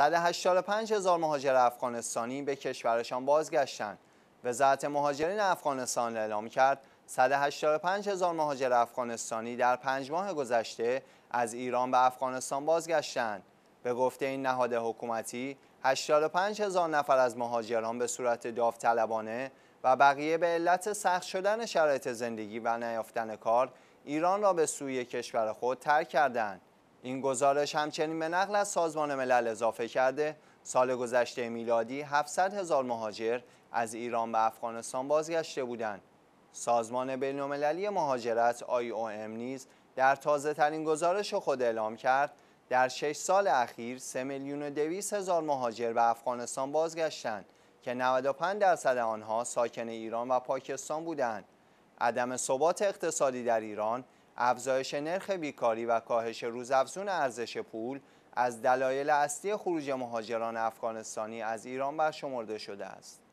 185 هزار مهاجر افغانستانی به کشورشان بازگشتند. وزارت مهاجرین افغانستان اعلام کرد 185 هزار مهاجر افغانستانی در پنج ماه گذشته از ایران به افغانستان بازگشتند. به گفته این نهاد حکومتی 85 هزار نفر از مهاجران به صورت داوطلبانه و بقیه به علت سخت شدن شرایط زندگی و نیافتن کار ایران را به سوی کشور خود ترک کردند. این گزارش همچنین به نقل از سازمان ملل اضافه کرده سال گذشته میلادی 700 هزار مهاجر از ایران به افغانستان بازگشته بودند. سازمان بین‌المللی مهاجرت IOM نیز در تازه ترین گزارش خود اعلام کرد در 6 سال اخیر 3 میلیون و هزار مهاجر به افغانستان بازگشتند که 95 درصد آنها ساکن ایران و پاکستان بودند. عدم ثبات اقتصادی در ایران افزایش نرخ بیکاری و کاهش روزافزون ارزش پول از دلایل اصلی خروج مهاجران افغانستانی از ایران برشمرده شده است.